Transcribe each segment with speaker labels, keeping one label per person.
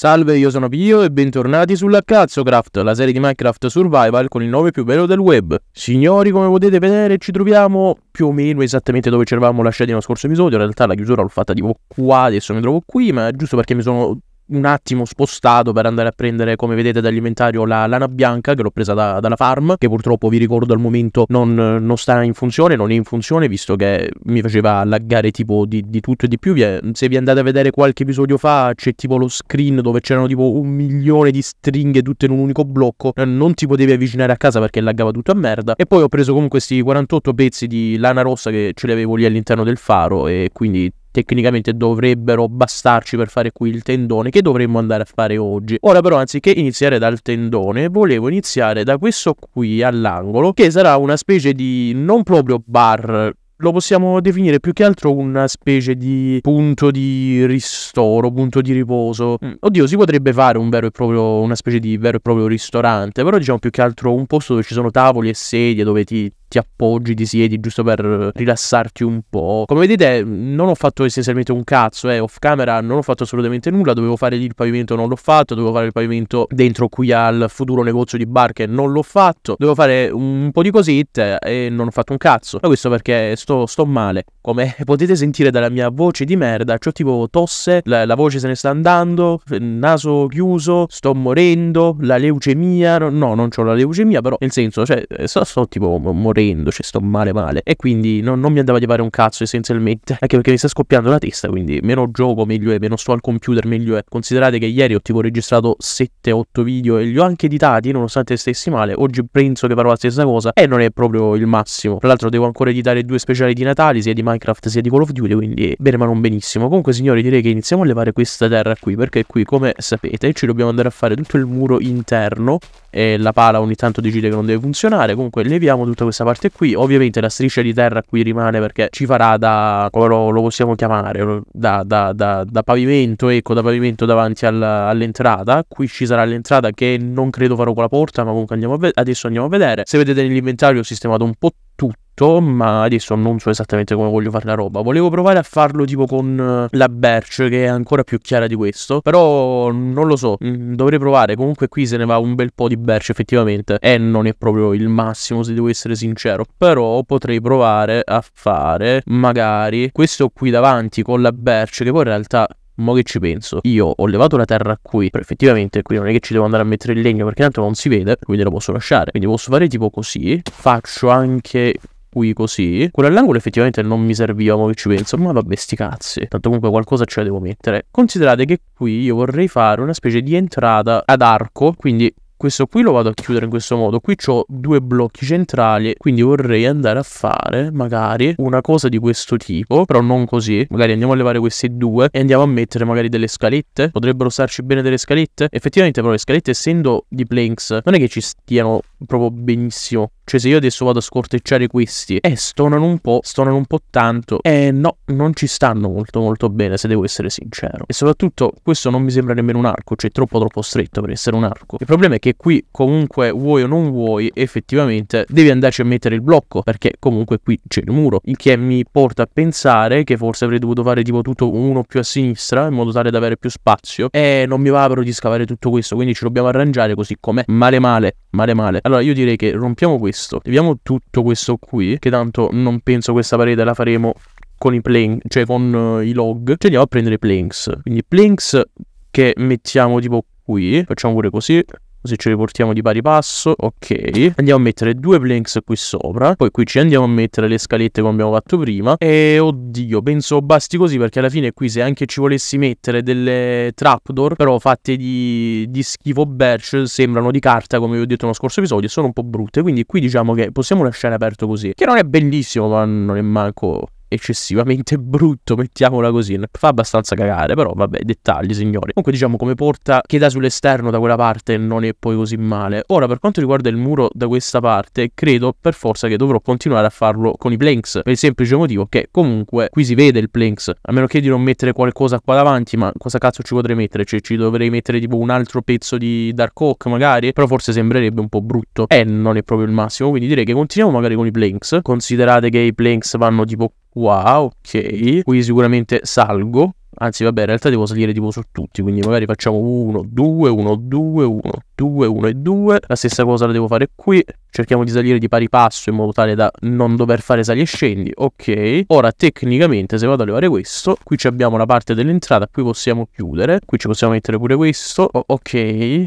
Speaker 1: Salve, io sono Pio e bentornati sulla Cazzocraft, la serie di Minecraft Survival con il nome più bello del web. Signori, come potete vedere, ci troviamo più o meno esattamente dove ci eravamo lasciati nello scorso episodio. In realtà la chiusura l'ho fatta tipo qua, adesso mi trovo qui, ma giusto perché mi sono un attimo spostato per andare a prendere, come vedete dall'inventario, la lana bianca che l'ho presa da, dalla farm, che purtroppo vi ricordo al momento non, non, sta in funzione, non è in funzione, visto che mi faceva laggare tipo di, di tutto e di più. Se vi andate a vedere qualche episodio fa, c'è tipo lo screen dove c'erano tipo un milione di stringhe tutte in un unico blocco, eh, non ti potevi avvicinare a casa perché laggava tutto a merda. E poi ho preso comunque questi 48 pezzi di lana rossa che ce li avevo lì all'interno del faro e quindi tecnicamente dovrebbero bastarci per fare qui il tendone che dovremmo andare a fare oggi. Ora però anziché iniziare dal tendone volevo iniziare da questo qui all'angolo che sarà una specie di non proprio bar lo possiamo definire più che altro una specie di punto di ristoro, punto di riposo. Mm. Oddio, si potrebbe fare un proprio, una specie di vero e proprio ristorante, però diciamo più che altro un posto dove ci sono tavoli e sedie, dove ti ti appoggi, ti siedi giusto per rilassarti un po'. Come vedete non ho fatto essenzialmente un cazzo, eh, off camera non ho fatto assolutamente nulla, dovevo fare lì il pavimento, non l'ho fatto, dovevo fare il pavimento dentro qui al futuro negozio di barche, non l'ho fatto, dovevo fare un po' di cosette e non ho fatto un cazzo. Ma questo perché sto, sto male, come potete sentire dalla mia voce di merda, ho tipo tosse, la, la, voce se ne sta andando, naso chiuso, sto morendo, la leucemia, no non ho la leucemia però nel senso, cioè sto, sto tipo morendo orrendo, cioè sto male male. E quindi non, non mi andava di fare un cazzo essenzialmente, anche perché mi sta scoppiando la testa, quindi meno gioco meglio è, meno sto al computer meglio è. Considerate che ieri ho tipo registrato 7-8 video e li ho anche editati nonostante stessi male, oggi penso che farò la stessa cosa e non è proprio il massimo. Tra l'altro devo ancora editare due speciali di Natale, sia di Minecraft sia di Call of Duty, quindi bene ma non benissimo. Comunque signori direi che iniziamo a levare questa terra qui, perché qui come sapete ci dobbiamo andare a fare tutto il muro interno e la pala ogni tanto decide che non deve funzionare, comunque leviamo tutta questa parte qui. Ovviamente la striscia di terra qui rimane perché ci farà da, come lo, lo possiamo chiamare, da, da, da, da, pavimento, ecco, da pavimento davanti al, all'entrata. Qui ci sarà l'entrata che non credo farò con la porta, ma comunque andiamo a ve- adesso andiamo a vedere. Se vedete nell'inventario ho sistemato un po' tutto, ma adesso non so esattamente come voglio fare la roba. Volevo provare a farlo tipo con eh, la Berch, che è ancora più chiara di questo, però non lo so, mm, dovrei provare. Comunque qui se ne va un bel po' di Berch effettivamente e non è proprio il massimo se devo essere sincero, però potrei provare a fare magari questo qui davanti con la Berch, che poi in realtà mo che ci penso, io ho levato la terra qui, però effettivamente qui non è che ci devo andare a mettere il legno perché tanto non si vede, quindi lo posso lasciare. Quindi posso fare tipo così, faccio anche qui così. Quello all'angolo effettivamente non mi serviva, mo che ci penso. Ma vabbè, sti cazzi. Tanto comunque qualcosa ce la devo mettere. Considerate che qui io vorrei fare una specie di entrata ad arco, quindi questo qui lo vado a chiudere in questo modo. Qui ho due blocchi centrali, quindi vorrei andare a fare magari una cosa di questo tipo, però non così. Magari andiamo a levare questi due e andiamo a mettere magari delle scalette. Potrebbero starci bene delle scalette. Effettivamente però le scalette essendo di planks non è che ci stiano proprio benissimo. Cioè, se io adesso vado a scortecciare questi e eh, stonano un po', stonano un po' tanto. E eh, no, non ci stanno molto molto bene, se devo essere sincero. E soprattutto, questo non mi sembra nemmeno un arco, cioè troppo troppo stretto per essere un arco. Il problema è che qui, comunque, vuoi o non vuoi, effettivamente, devi andarci a mettere il blocco, perché comunque qui c'è il muro. Il che mi porta a pensare che forse avrei dovuto fare tipo tutto uno più a sinistra, in modo tale da avere più spazio. E non mi va però di scavare tutto questo, quindi ci dobbiamo arrangiare così com'è. Male male, male male. Allora, io direi che rompiamo questo questo. Leviamo tutto questo qui, che tanto non penso questa parete la faremo con i plank, cioè con uh, i log. Ci andiamo a prendere planks. Quindi planks che mettiamo tipo qui, facciamo pure così, così ce li portiamo di pari passo, ok, andiamo a mettere due planks qui sopra, poi qui ci andiamo a mettere le scalette come abbiamo fatto prima, e oddio, penso basti così perché alla fine qui se anche ci volessi mettere delle trapdoor, però fatte di, di schifo birch sembrano di carta come vi ho detto nello scorso episodio, sono un po' brutte, quindi qui diciamo che possiamo lasciare aperto così, che non è bellissimo ma non è manco eccessivamente brutto, mettiamola così. Fa abbastanza cagare, però vabbè, dettagli, signori. Comunque, diciamo come porta che dà sull'esterno da quella parte non è poi così male. Ora, per quanto riguarda il muro da questa parte, credo per forza che dovrò continuare a farlo con i planks, per il semplice motivo che comunque qui si vede il planks, a meno che di non mettere qualcosa qua davanti, ma cosa cazzo ci potrei mettere? Cioè, ci dovrei mettere tipo un altro pezzo di Dark Oak magari, però forse sembrerebbe un po' brutto. E eh, non è proprio il massimo, quindi direi che continuiamo magari con i planks. Considerate che i planks vanno tipo wow, ok, qui sicuramente salgo, anzi vabbè in realtà devo salire tipo su tutti, quindi magari facciamo 1, 2, 1, 2, 1, 2, 1 e 2. La stessa cosa la devo fare qui. Cerchiamo di salire di pari passo in modo tale da non dover fare sali e scendi. Ok. Ora tecnicamente se vado a levare questo, qui abbiamo la parte dell'entrata, qui possiamo chiudere. Qui ci possiamo mettere pure questo. O ok.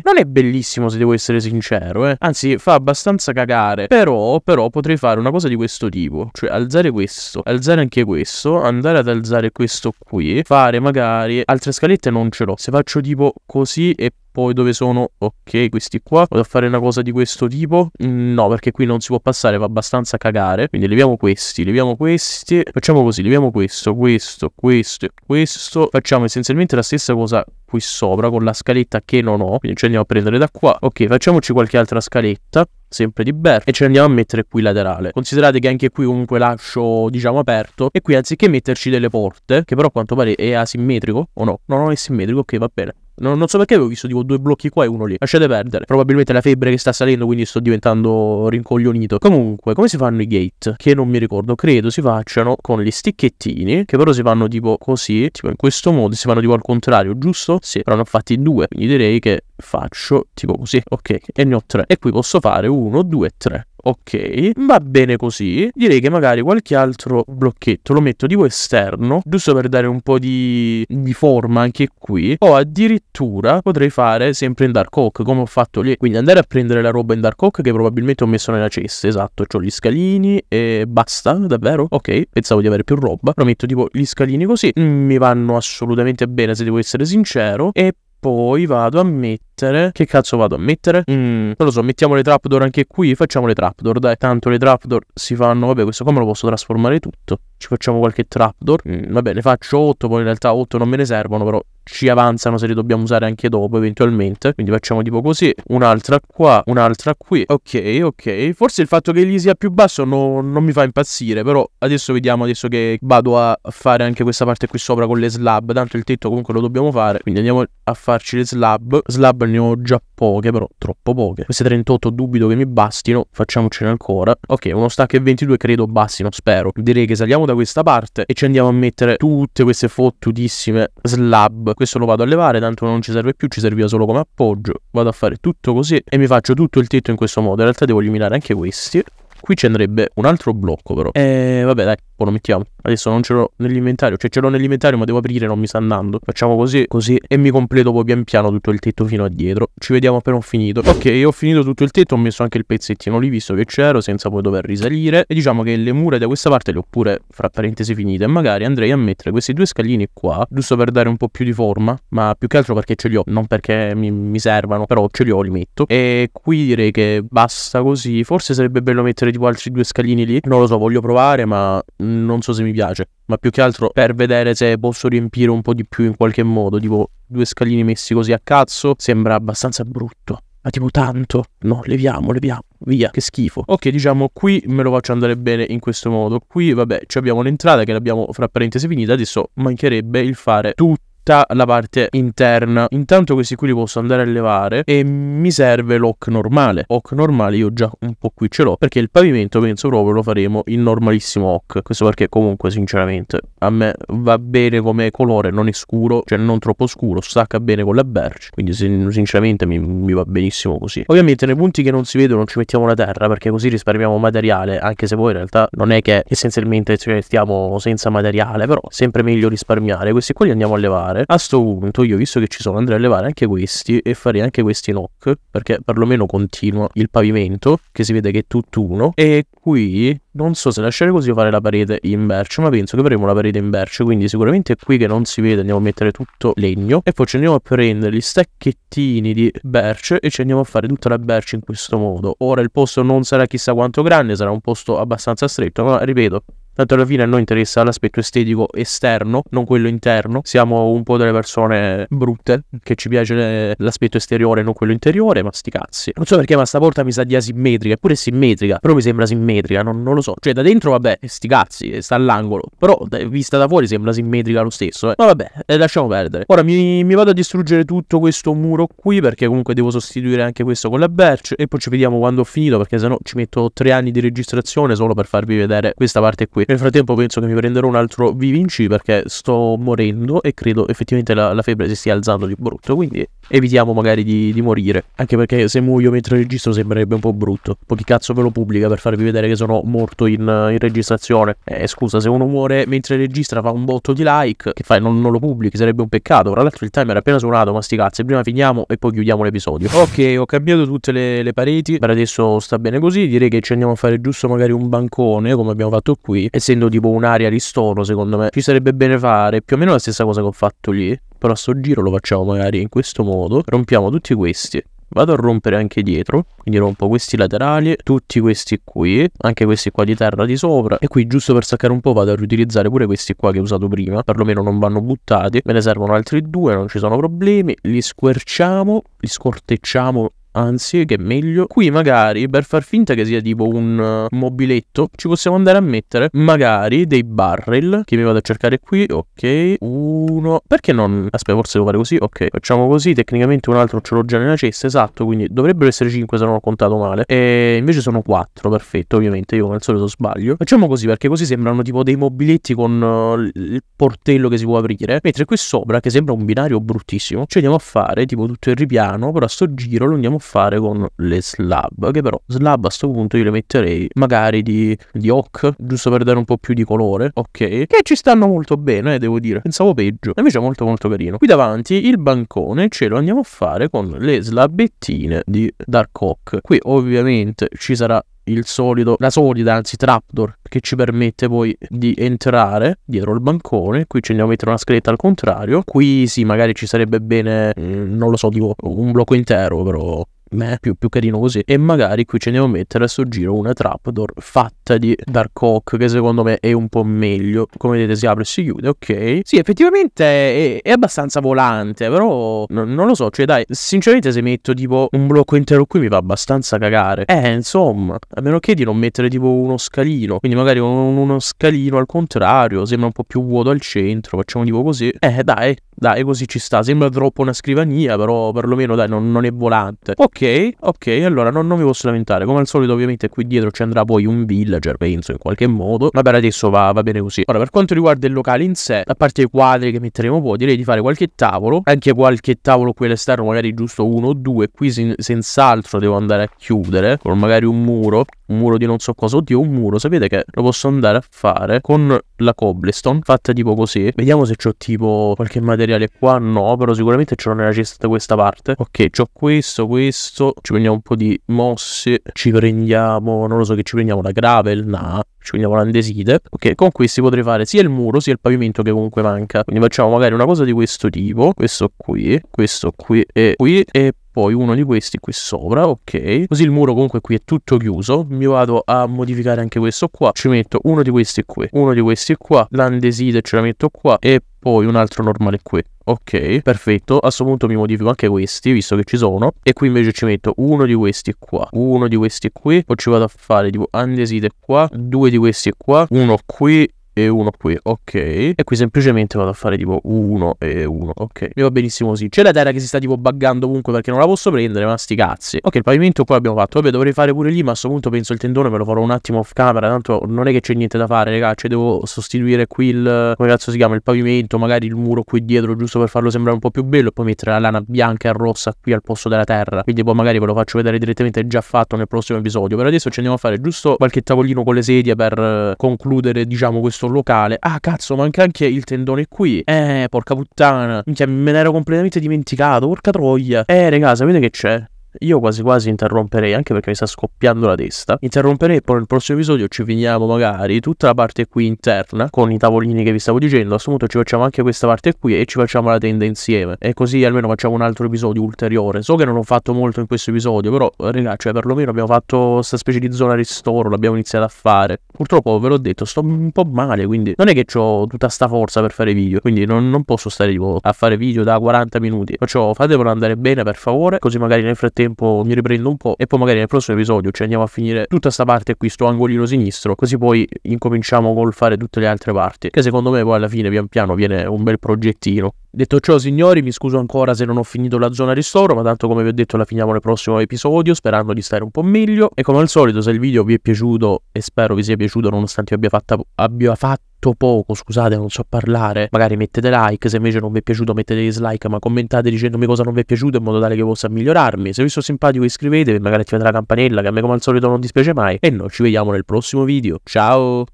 Speaker 1: Non è bellissimo se devo essere sincero, eh. Anzi, fa abbastanza cagare. Però, però potrei fare una cosa di questo tipo. Cioè alzare questo, alzare anche questo, andare ad alzare questo qui. Fare magari altre scalette non ce l'ho. Se faccio tipo così e poi dove sono, ok, questi qua, vado a fare una cosa di questo tipo, mm, no, perché qui non si può passare, va abbastanza a cagare, quindi leviamo questi, leviamo questi, facciamo così, leviamo questo, questo, questo e questo, facciamo essenzialmente la stessa cosa qui sopra con la scaletta che non ho, quindi ci andiamo a prendere da qua, ok, facciamoci qualche altra scaletta, sempre di Bert e ce andiamo a mettere qui laterale considerate che anche qui comunque lascio diciamo aperto e qui anziché metterci delle porte che però a quanto pare è asimmetrico o no? no non è simmetrico ok va bene non, non so perché avevo visto tipo due blocchi qua e uno lì. Lasciate perdere. Probabilmente la febbre che sta salendo, quindi sto diventando rincoglionito. Comunque, come si fanno i gate? Che non mi ricordo. Credo si facciano con gli sticchettini, che però si fanno tipo così, tipo in questo modo, si fanno tipo al contrario, giusto? Sì, però ne ho fatti due, quindi direi che faccio tipo così, ok, e ne ho tre. E qui posso fare uno, due, tre ok, va bene così. Direi che magari qualche altro blocchetto lo metto tipo esterno, giusto per dare un po' di, di forma anche qui. O addirittura potrei fare sempre in Dark Oak, come ho fatto lì. Quindi andare a prendere la roba in Dark Oak che probabilmente ho messo nella cesta, esatto. Ho gli scalini e basta, davvero? Ok, pensavo di avere più roba. lo metto tipo gli scalini così, mi vanno assolutamente bene se devo essere sincero. E poi vado a mettere mettere. Che cazzo vado a mettere? Mm, non lo so, mettiamo le trapdoor anche qui. Facciamo le trapdoor, dai. Tanto le trapdoor si fanno. Vabbè, questo qua me lo posso trasformare tutto. Ci facciamo qualche trapdoor. Mm, vabbè, ne faccio 8. Poi in realtà 8 non me ne servono, però ci avanzano se li dobbiamo usare anche dopo eventualmente quindi facciamo tipo così un'altra qua un'altra qui ok ok forse il fatto che gli sia più basso no, non mi fa impazzire però adesso vediamo adesso che vado a fare anche questa parte qui sopra con le slab tanto il tetto comunque lo dobbiamo fare quindi andiamo a farci le slab slab ne ho già poche, però troppo poche. Queste 38 dubito che mi bastino, facciamocene ancora. Ok, uno stack e 22 credo bastino, spero. Direi che saliamo da questa parte e ci andiamo a mettere tutte queste fottutissime slab. Questo lo vado a levare, tanto non ci serve più, ci serviva solo come appoggio. Vado a fare tutto così e mi faccio tutto il tetto in questo modo. In realtà devo eliminare anche questi. Qui ci andrebbe un altro blocco però. E eh, vabbè dai, o lo mettiamo. Adesso non ce l'ho nell'inventario, cioè ce l'ho nell'inventario ma devo aprire, non mi sta andando. Facciamo così, così e mi completo poi pian piano tutto il tetto fino a dietro. Ci vediamo appena ho finito. Ok, ho finito tutto il tetto, ho messo anche il pezzettino lì visto che c'ero senza poi dover risalire e diciamo che le mura da questa parte le ho pure fra parentesi finite. Magari andrei a mettere questi due scalini qua, giusto per dare un po' più di forma, ma più che altro perché ce li ho, non perché mi, mi servano, però ce li ho, li metto. E qui direi che basta così, forse sarebbe bello mettere tipo altri due scalini lì, non lo so, voglio provare ma non so se mi piace, ma più che altro per vedere se posso riempire un po' di più in qualche modo, tipo due scalini messi così a cazzo, sembra abbastanza brutto. Ma tipo tanto. No, leviamo, leviamo. Via, che schifo. Ok, diciamo qui me lo faccio andare bene in questo modo. Qui, vabbè, abbiamo l'entrata che l'abbiamo fra parentesi finita. Adesso mancherebbe il fare tutto tutta la parte interna. Intanto questi qui li posso andare a levare e mi serve l'oc normale. Oc normale io già un po' qui ce l'ho perché il pavimento penso proprio lo faremo il normalissimo oc. Questo perché comunque sinceramente a me va bene come colore, non è scuro, cioè non troppo scuro, stacca bene con la birch. Quindi sinceramente mi, mi va benissimo così. Ovviamente nei punti che non si vedono ci mettiamo la terra perché così risparmiamo materiale, anche se poi in realtà non è che essenzialmente cioè, stiamo senza materiale, però sempre meglio risparmiare. Questi qua li andiamo a levare levare. A sto punto, io visto che ci sono, andrei a levare anche questi e farei anche questi knock, perché perlomeno continua il pavimento, che si vede che è tutt'uno. E qui non so se lasciare così o fare la parete in bercio, ma penso che faremo la parete in bercio, quindi sicuramente qui che non si vede andiamo a mettere tutto legno e poi ci andiamo a prendere gli stacchettini di bercio e ci andiamo a fare tutta la bercio in questo modo. Ora il posto non sarà chissà quanto grande, sarà un posto abbastanza stretto, ma ripeto, Tanto alla fine a noi interessa l'aspetto estetico esterno, non quello interno. Siamo un po' delle persone brutte, che ci piace l'aspetto esteriore, non quello interiore, ma sti cazzi. Non so perché, ma sta porta mi sa di asimmetrica, eppure è simmetrica, però mi sembra simmetrica, non, non, lo so. Cioè da dentro, vabbè, sti cazzi, sta all'angolo. Però eh, vista da fuori sembra simmetrica lo stesso, eh. Ma vabbè, eh, lasciamo perdere. Ora mi, mi, vado a distruggere tutto questo muro qui, perché comunque devo sostituire anche questo con la birch, e poi ci vediamo quando ho finito, perché sennò ci metto tre anni di registrazione solo per farvi vedere questa parte qui qui. Nel frattempo penso che mi prenderò un altro Vivinci perché sto morendo e credo effettivamente la, la febbre si stia alzando di brutto, quindi evitiamo magari di, di, morire. Anche perché se muoio mentre registro sembrerebbe un po' brutto. Poi chi cazzo ve lo pubblica per farvi vedere che sono morto in, in registrazione? Eh, scusa, se uno muore mentre registra fa un botto di like, che fai? Non, non lo pubblichi, sarebbe un peccato. Tra l'altro il timer è appena suonato, ma sti cazzi, prima finiamo e poi chiudiamo l'episodio. Ok, ho cambiato tutte le, le pareti, per adesso sta bene così, direi che ci andiamo a fare giusto magari un bancone come abbiamo fatto qui essendo tipo un'area ristoro, secondo me, ci sarebbe bene fare più o meno la stessa cosa che ho fatto lì. Però a sto giro lo facciamo magari in questo modo. Rompiamo tutti questi. Vado a rompere anche dietro, quindi rompo questi laterali, tutti questi qui, anche questi qua di terra di sopra e qui giusto per staccare un po' vado a riutilizzare pure questi qua che ho usato prima, perlomeno non vanno buttati, me ne servono altri due, non ci sono problemi, li squerciamo, li scortecciamo anzi che è meglio qui magari per far finta che sia tipo un uh, mobiletto ci possiamo andare a mettere magari dei barrel che mi vado a cercare qui ok uno perché non aspetta forse devo fare così ok facciamo così tecnicamente un altro ce l'ho già nella cesta esatto quindi dovrebbero essere 5 se non ho contato male e invece sono 4 perfetto ovviamente io come al solito sbaglio facciamo così perché così sembrano tipo dei mobiletti con uh, il portello che si può aprire mentre qui sopra che sembra un binario bruttissimo ci andiamo a fare tipo tutto il ripiano però a sto giro lo andiamo a fare con le slab, che però slab a questo punto io le metterei magari di, di oc, giusto per dare un po' più di colore, ok? Che ci stanno molto bene, eh, devo dire, pensavo peggio, invece è molto molto carino. Qui davanti il bancone ce lo andiamo a fare con le slabettine di Dark Oak. Qui ovviamente ci sarà solido, la solida, anzi trapdoor, che ci permette poi di entrare dietro il bancone. Qui ci andiamo a mettere una scaletta al contrario. Qui sì, magari ci sarebbe bene, mm, non lo so, tipo un blocco intero, però me più, più carino così e magari qui ci andiamo a mettere a sto giro una trapdoor fatta di Dark Oak che secondo me è un po' meglio come vedete si apre e si chiude ok sì effettivamente è, è abbastanza volante però no, non lo so cioè dai sinceramente se metto tipo un blocco intero qui mi fa abbastanza cagare eh insomma a meno che di non mettere tipo uno scalino quindi magari un, uno scalino al contrario sembra un po' più vuoto al centro facciamo tipo così eh dai dai, così ci sta. Sembra troppo una scrivania, però perlomeno dai, non, non è volante. Ok, ok, allora non, non, mi posso lamentare. Come al solito, ovviamente, qui dietro ci andrà poi un villager, penso, in qualche modo. Vabbè, adesso va, va bene così. Ora, per quanto riguarda il locale in sé, a parte i quadri che metteremo poi, direi di fare qualche tavolo. Anche qualche tavolo qui all'esterno, magari giusto uno o due. Qui sen senz'altro devo andare a chiudere con magari un muro un muro di non so cosa. Oddio, un muro. Sapete che lo posso andare a fare con la cobblestone, fatta tipo così. Vediamo se c'ho tipo qualche materiale materiale qua no, però sicuramente ce l'ho nella cesta da questa parte. Ok, c'ho questo, questo, ci prendiamo un po' di mosse, ci prendiamo, non lo so che ci prendiamo, la gravel, nah, ci vogliamo l'andesite, ok? Con questi potrei fare sia il muro sia il pavimento che comunque manca. Quindi facciamo magari una cosa di questo tipo, questo qui, questo qui e qui e poi uno di questi qui sopra, ok? Così il muro comunque qui è tutto chiuso. Mi vado a modificare anche questo qua. Ci metto uno di questi qui, uno di questi qua, l'andesite ce la metto qua e poi un altro normale qui. Ok, perfetto. A questo punto mi modifico anche questi, visto che ci sono. E qui invece ci metto uno di questi qua, uno di questi qui. Poi ci vado a fare tipo andesite qua, due di questi qua, uno qui e uno qui, ok. E qui semplicemente vado a fare tipo uno e uno, ok. Mi va benissimo così. C'è la terra che si sta tipo buggando ovunque perché non la posso prendere, ma sti cazzi. Ok, il pavimento qua abbiamo fatto. Vabbè, dovrei fare pure lì, ma a questo punto penso il tendone me lo farò un attimo off camera. Tanto non è che c'è niente da fare, ragazzi. Cioè, devo sostituire qui il... come cazzo si chiama? Il pavimento, magari il muro qui dietro, giusto per farlo sembrare un po' più bello. E poi mettere la lana bianca e rossa qui al posto della terra. Quindi poi magari ve lo faccio vedere direttamente già fatto nel prossimo episodio. Per adesso ci andiamo a fare giusto qualche tavolino con le sedie per eh, concludere, diciamo, questo sto locale. Ah, cazzo, manca anche il tendone qui. Eh, porca puttana. Minchia, me ne ero completamente dimenticato. Porca troia. Eh, raga, sapete che c'è? Io quasi quasi interromperei, anche perché mi sta scoppiando la testa. Interromperei e poi nel prossimo episodio ci finiamo magari tutta la parte qui interna con i tavolini che vi stavo dicendo. A questo punto ci facciamo anche questa parte qui e ci facciamo la tenda insieme. E così almeno facciamo un altro episodio ulteriore. So che non ho fatto molto in questo episodio, però raga, cioè perlomeno abbiamo fatto questa specie di zona ristoro, l'abbiamo iniziato a fare. Purtroppo ve l'ho detto, sto un po' male, quindi non è che ho tutta sta forza per fare video, quindi non, non posso stare tipo a fare video da 40 minuti. Perciò fatemelo andare bene per favore, così magari nel frattempo frattempo mi riprendo un po' e poi magari nel prossimo episodio ci cioè, andiamo a finire tutta questa parte qui, sto angolino sinistro, così poi incominciamo col fare tutte le altre parti, che secondo me poi alla fine pian piano viene un bel progettino. Detto ciò, signori, mi scuso ancora se non ho finito la zona ristoro, ma tanto come vi ho detto la finiamo nel prossimo episodio, sperando di stare un po' meglio. E come al solito, se il video vi è piaciuto, e spero vi sia piaciuto nonostante io abbia, fatta, abbia fatto poco, scusate, non so parlare, magari mettete like, se invece non vi è piaciuto mettete dislike, ma commentate dicendomi cosa non vi è piaciuto in modo tale che possa migliorarmi. Se vi sono simpatico iscrivetevi, magari attivate la campanella, che a me come al solito non dispiace mai. E noi ci vediamo nel prossimo video. Ciao!